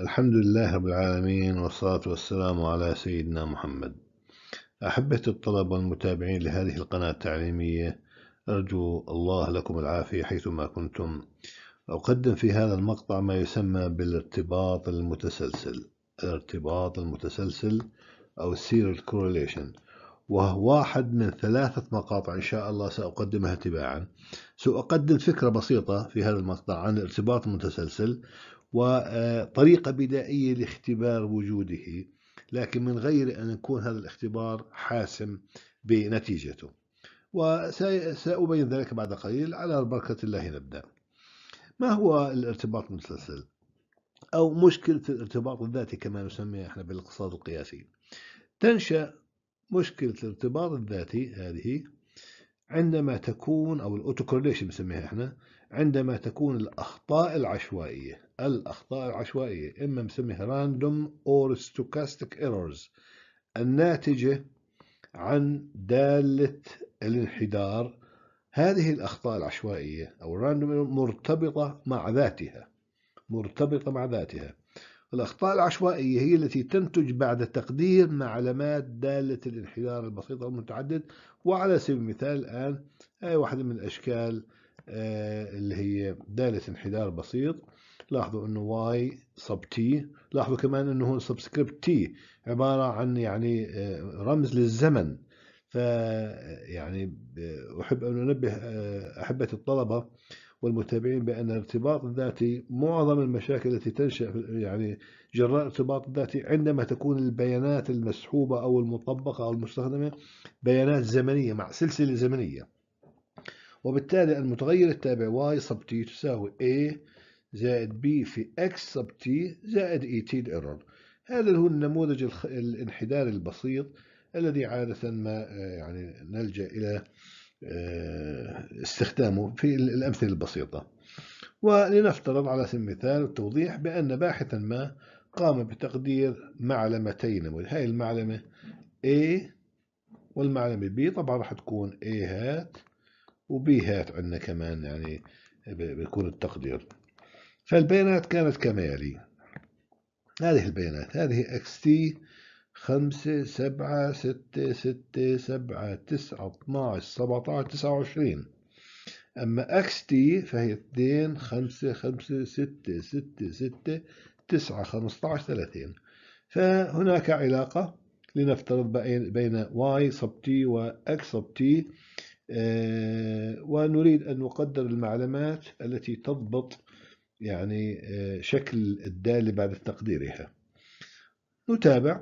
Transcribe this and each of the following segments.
الحمد لله رب العالمين والصلاة والسلام على سيدنا محمد أحبة الطلبة والمتابعين لهذه القناة التعليمية أرجو الله لكم العافية حيثما كنتم أقدم في هذا المقطع ما يسمى بالارتباط المتسلسل الارتباط المتسلسل أو السير الكورليشن وهو واحد من ثلاثة مقاطع إن شاء الله سأقدمها تباعا سأقدم فكرة بسيطة في هذا المقطع عن الارتباط المتسلسل وطريقة بدائية لاختبار وجوده لكن من غير أن يكون هذا الاختبار حاسم بنتيجته وسأبين ذلك بعد قليل على بركة الله نبدأ ما هو الارتباط المتسلسل؟ أو مشكلة الارتباط الذاتي كما نسميها احنا بالاقتصاد القياسي تنشأ مشكلة الارتباط الذاتي هذه عندما تكون أو الأوتوكورليشن بنسميها إحنا عندما تكون الأخطاء العشوائية الأخطاء العشوائية إما بنسميها راندوم أور stochastic ايرورز الناتجة عن دالة الانحدار هذه الأخطاء العشوائية أو الراندوم مرتبطة مع ذاتها مرتبطة مع ذاتها الأخطاء العشوائية هي التي تنتج بعد تقدير مع علامات دالة الانحدار البسيط أو المتعدد وعلى سبيل المثال الآن هي آه، واحدة من الأشكال آه، اللي هي دالة انحدار بسيط لاحظوا انه واي سب تي لاحظوا كمان انه هو سبسكريبت تي عبارة عن يعني آه، رمز للزمن فيعني أحب أن أنبه أحبة الطلبة والمتابعين بأن الارتباط الذاتي معظم المشاكل التي تنشأ يعني جراء الارتباط الذاتي عندما تكون البيانات المسحوبة أو المطبقة أو المستخدمة بيانات زمنية مع سلسلة زمنية وبالتالي المتغير التابع y sub t تساوي a زائد b في x sub t زائد et الإيرور هذا هو النموذج الانحداري البسيط الذي عادة ما آه، يعني نلجأ إلى آه، استخدامه في الأمثلة البسيطة ولنفترض على سبيل المثال التوضيح بأن باحثا ما قام بتقدير معلمتين هاي المعلمة A والمعلمة B طبعا راح تكون A هات و B هات عندنا كمان يعني بيكون التقدير فالبيانات كانت كما يلي هذه البيانات هذه XT خمسة سبعة ستة ستة سبعة تسعة اتناش عشر تسعة وعشرين أما أكس تي فهي اثنين خمسة خمسة ستة ستة ستة تسعة خمسة عشر ثلاثين فهناك علاقة لنفترض بين واي sub t و x sub t آه، ونريد أن نقدر المعلومات التي تضبط يعني آه، شكل الدالة بعد تقديرها نتابع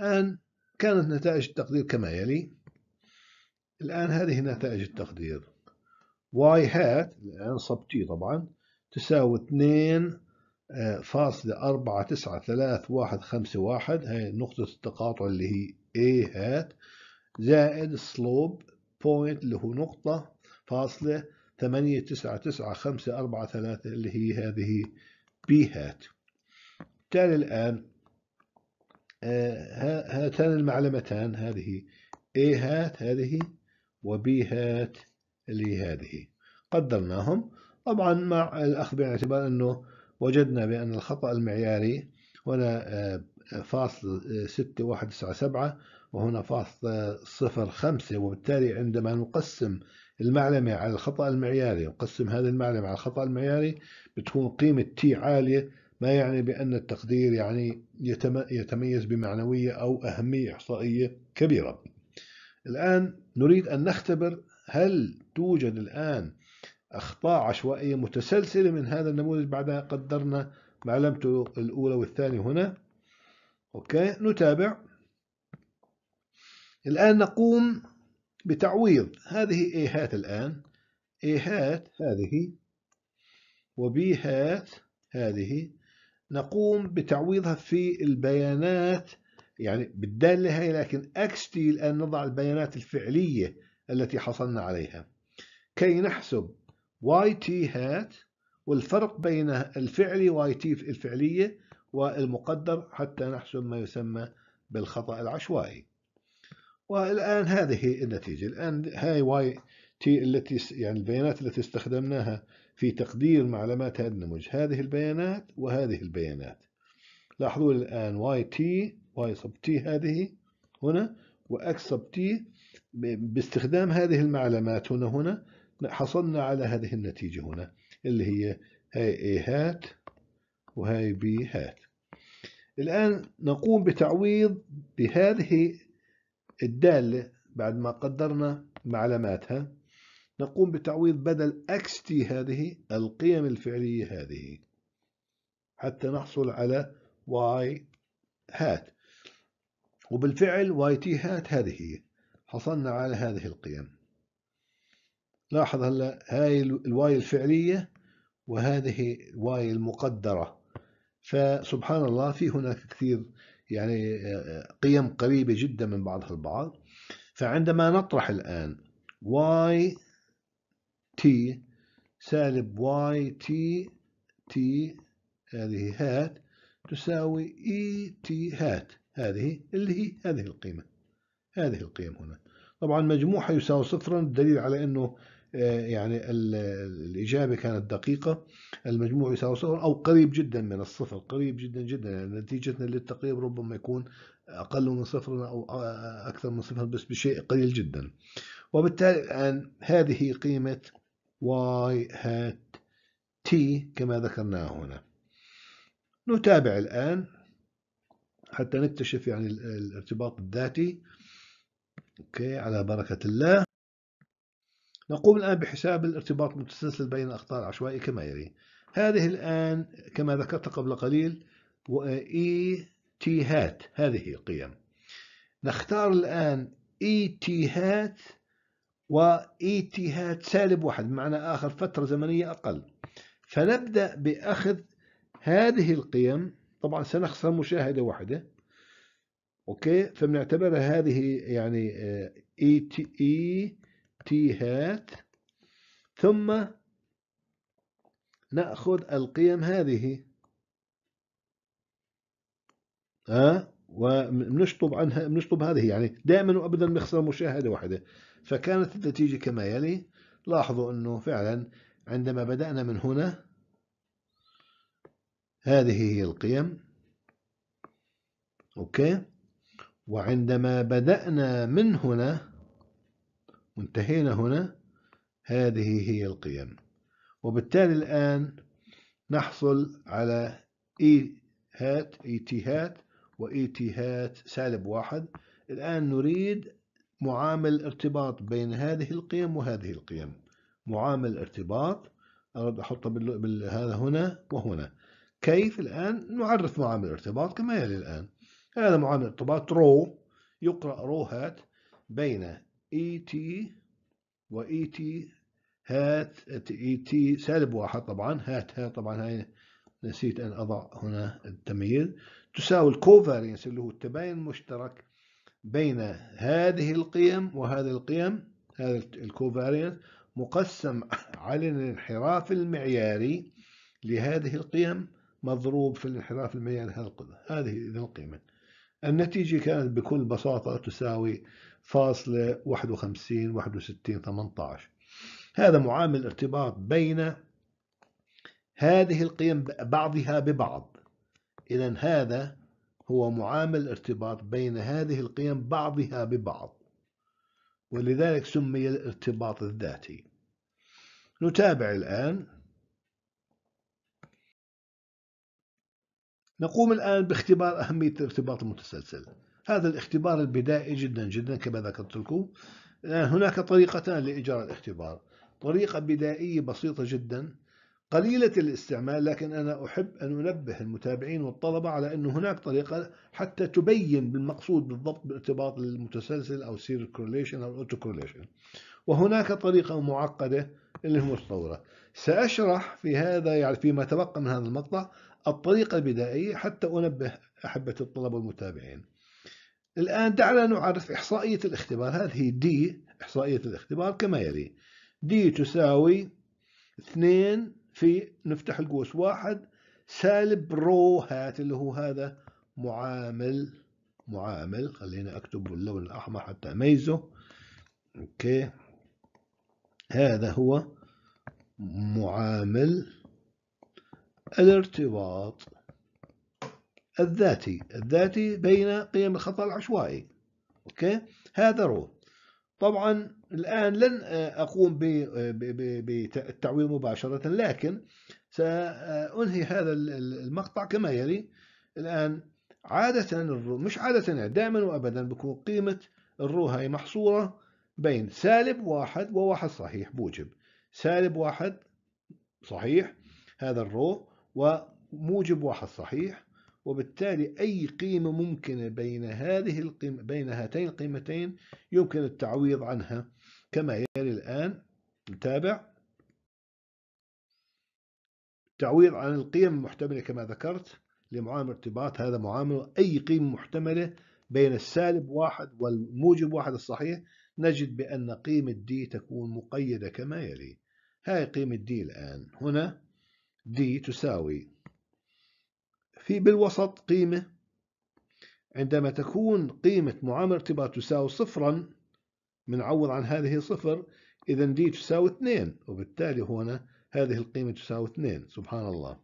الآن كانت نتائج التقدير كما يلي الآن هذه نتائج التقدير واي هات الآن صب t طبعا تساوي اثنين آه، فاصلة أربعة تسعة ثلاث واحد خمسة واحد هي نقطة التقاطع اللي هي A هات زائد سلوب بوينت اللي هو نقطة فاصلة ثمانية تسعة تسعة خمسة أربعة ثلاثة اللي هي هذه B هات بالتالي الآن آه، هاتان المعلمتان هذه A هات هذه وبي هات اللي هذه قدرناهم طبعا مع الأخذ بالاعتبار أنه وجدنا بأن الخطأ المعياري هنا آه، فاصل آه، ستة واحد تسعة سبعة وهنا فاصل صفر خمسة وبالتالي عندما نقسم المعلمة على الخطأ المعياري نقسم هذه المعلمة على الخطأ المعياري بتكون قيمة تي عالية ما يعني بأن التقدير يعني يتميز بمعنوية أو أهمية إحصائية كبيرة الآن نريد أن نختبر هل توجد الآن أخطاء عشوائية متسلسلة من هذا النموذج بعدها قدرنا معلمته الأولى والثانية هنا أوكي نتابع الآن نقوم بتعويض هذه A هات الآن A هات هذه وبي هات هذه نقوم بتعويضها في البيانات يعني بالدالة هي لكن XT الآن نضع البيانات الفعلية التي حصلنا عليها كي نحسب YT هات والفرق بين الفعلي YT الفعلية والمقدر حتى نحسب ما يسمى بالخطأ العشوائي والآن هذه النتيجة الآن هاي واي تي التي يعني البيانات التي استخدمناها في تقدير معلومات هذا النموذج هذه البيانات وهذه البيانات لاحظوا الآن واي تي واي سب تي هذه هنا واكس سب تي باستخدام هذه المعلومات هنا هنا حصلنا على هذه النتيجة هنا اللي هي هاي اي هات وهاي بي هات الآن نقوم بتعويض بهذه الدالة بعد ما قدرنا معلماتها نقوم بتعويض بدل تي هذه القيم الفعلية هذه حتى نحصل على y هات وبالفعل تي هات هذه هي حصلنا على هذه القيم لاحظ هلا هاي الواي الفعلية وهذه الواي المقدرة فسبحان الله في هناك كثير يعني آه، آه، قيم قريبة جدا من بعضها البعض فعندما نطرح الآن y t سالب y t t هذه هات تساوي e t هات هذه اللي هي هذه القيمة هذه القيم هنا طبعا مجموعها يساوي صفرا الدليل على أنه آه، يعني الإجابة كانت دقيقة المجموع يساوي صفر أو قريب جدا من الصفر قريب جدا جدا يعني نتيجتنا للتقريب ربما يكون أقل من صفر أو أكثر من صفر بس بشيء قليل جدا وبالتالي الآن هذه قيمة y hat t كما ذكرناها هنا نتابع الآن حتى نكتشف يعني الارتباط الذاتي اوكي على بركة الله نقوم الآن بحساب الارتباط المتسلسل بين الأخطاء العشوائية كما يلي هذه الآن كما ذكرت قبل قليل E تي هات هذه القيم نختار الآن إي تي هات و E هات سالب واحد بمعنى آخر فترة زمنية أقل فنبدأ بأخذ هذه القيم طبعا سنخسر مشاهدة واحدة أوكي فبنعتبرها هذه يعني آه، إي تي إي تي هات ثم نأخذ القيم هذه أه؟ وبنشطب عنها بنشطب هذه يعني دائما وابدا بنخسر مشاهده واحده فكانت النتيجه كما يلي لاحظوا انه فعلا عندما بدانا من هنا هذه هي القيم اوكي وعندما بدانا من هنا وانتهينا هنا هذه هي القيم وبالتالي الآن نحصل على إي هات إي تي هات وإي تي هات سالب واحد الآن نريد معامل ارتباط بين هذه القيم وهذه القيم معامل ارتباط أرد أحطه هذا هنا وهنا كيف الآن نعرف معامل الارتباط كما يلي الآن هذا معامل ارتباط رو يقرأ رو هات بين اي تي واي تي هات اي e تي سالب واحد طبعا هات هات طبعا هاي نسيت ان اضع هنا التمييز تساوي الكوفارينس اللي هو التباين المشترك بين هذه القيم وهذه القيم هذا الكوفارينس مقسم على الانحراف المعياري لهذه القيم مضروب في الانحراف المعياري هذه القيمة النتيجة كانت بكل بساطة تساوي فاصلة 51 61 18 هذا معامل ارتباط بين هذه القيم بعضها ببعض إذا هذا هو معامل ارتباط بين هذه القيم بعضها ببعض ولذلك سمي الارتباط الذاتي نتابع الآن نقوم الآن باختبار أهمية الارتباط المتسلسل هذا الاختبار البدائي جدا جدا كما ذكرت لكم آه، هناك طريقتان لإجراء الاختبار طريقة بدائية بسيطة جدا قليلة الاستعمال لكن أنا أحب أن أنبه المتابعين والطلبة على أن هناك طريقة حتى تبين بالمقصود بالضبط بارتباط المتسلسل أو سير كورليشن أو أوتو كورليشن وهناك طريقة معقدة اللي هي متطورة سأشرح في هذا يعني فيما تبقى من هذا المقطع الطريقة البدائية حتى أنبه أحبة الطلبة والمتابعين الآن دعنا نعرف إحصائية الاختبار هذه دي إحصائية الاختبار كما يلي دي تساوي اثنين في نفتح القوس واحد سالب رو هات اللي هو هذا معامل معامل خلينا أكتب باللون الأحمر حتى أميزه أوكي هذا هو معامل الارتباط الذاتي الذاتي بين قيم الخطأ العشوائي أوكي هذا رو طبعا الآن لن أقوم بالتعويل مباشرة لكن سأنهي هذا المقطع كما يلي الآن عادة الرو مش عادة يعني دائما وأبدا بكون قيمة الرو هاي محصورة بين سالب واحد وواحد صحيح موجب سالب واحد صحيح هذا الرو وموجب واحد صحيح وبالتالي أي قيمة ممكنة بين هذه القيمة بين هاتين القيمتين يمكن التعويض عنها كما يلي الآن نتابع تعويض عن القيم المحتملة كما ذكرت لمعامل ارتباط هذا معامل أي قيمة محتملة بين السالب واحد والموجب واحد الصحيح نجد بأن قيمة دي تكون مقيدة كما يلي هاي قيمة دي الآن هنا دي تساوي في بالوسط قيمة عندما تكون قيمة معامل ارتباط تساوي صفرا بنعوض عن هذه صفر إذا دي تساوي اثنين وبالتالي هنا هذه القيمة تساوي اثنين سبحان الله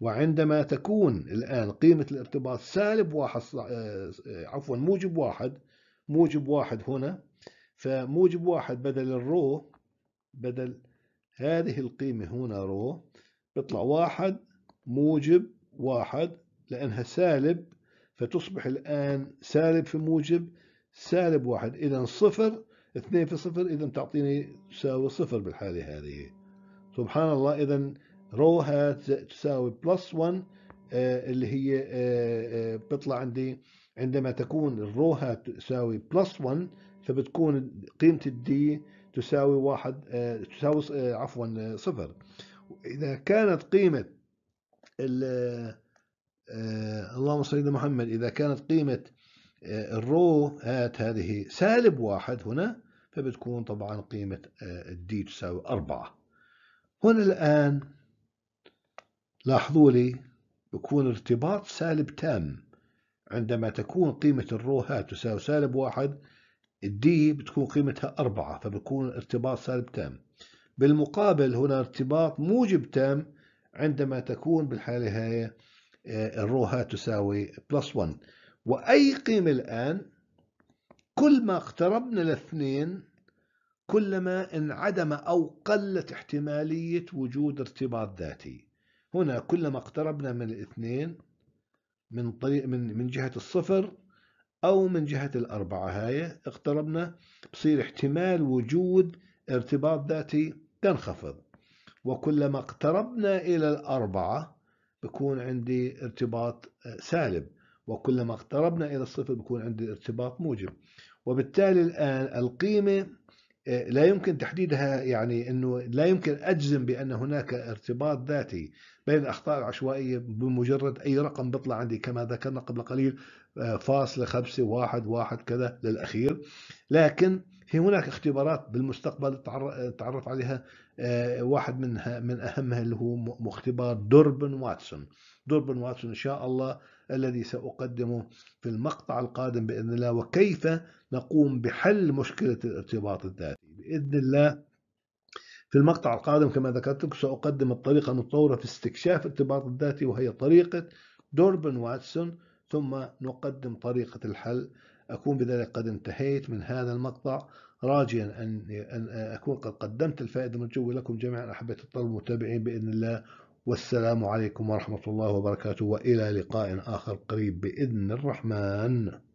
وعندما تكون الآن قيمة الارتباط سالب واحد آه، عفوا موجب واحد موجب واحد هنا فموجب واحد بدل الرو بدل هذه القيمة هنا رو بيطلع واحد موجب واحد لأنها سالب فتصبح الآن سالب في موجب سالب واحد إذا صفر اثنين في صفر إذا تعطيني تساوي صفر بالحالة هذه سبحان الله إذا روها تساوي بلس 1 آه، اللي هي آه، آه، بتطلع عندي عندما تكون الروها تساوي بلس 1 فبتكون قيمة الدي تساوي واحد تساوي عفوا صفر إذا كانت قيمة آه، اللهم صل على محمد إذا كانت قيمة آه، الرو هات هذه سالب واحد هنا فبتكون طبعا قيمة آه، الدي تساوي أربعة هنا الآن لاحظوا لي بكون ارتباط سالب تام عندما تكون قيمة الرو هات تساوي سالب واحد الدي بتكون قيمتها أربعة فبكون ارتباط سالب تام بالمقابل هنا ارتباط موجب تام عندما تكون بالحالة هاي آه، الروها تساوي بلس 1 وأي قيمة الآن كل ما اقتربنا لاثنين كلما انعدم أو قلت احتمالية وجود ارتباط ذاتي هنا كلما اقتربنا من الاثنين من طريق من من جهة الصفر أو من جهة الأربعة هاي اقتربنا بصير احتمال وجود ارتباط ذاتي تنخفض وكلما اقتربنا إلى الأربعة بكون عندي ارتباط آه، سالب وكلما اقتربنا إلى الصفر بكون عندي ارتباط موجب وبالتالي الآن القيمة آه، لا يمكن تحديدها يعني أنه لا يمكن أجزم بأن هناك ارتباط ذاتي بين الأخطاء العشوائية بمجرد أي رقم بيطلع عندي كما ذكرنا قبل قليل فاصلة خمسة واحد واحد كذا للأخير لكن في هناك اختبارات بالمستقبل تعرف عليها آه، واحد منها من أهمها اللي هو مختبار دوربن واتسون دوربن واتسون إن شاء الله الذي سأقدمه في المقطع القادم بإذن الله وكيف نقوم بحل مشكلة الارتباط الذاتي بإذن الله في المقطع القادم كما ذكرت لكم سأقدم الطريقة المتطورة في استكشاف الارتباط الذاتي وهي طريقة دوربن واتسون ثم نقدم طريقة الحل أكون بذلك قد انتهيت من هذا المقطع راجيا أن أكون قد قدمت الفائدة المرجوة لكم جميعا أحبة الطلبة المتابعين بإذن الله والسلام عليكم ورحمة الله وبركاته وإلى لقاء آخر قريب بإذن الرحمن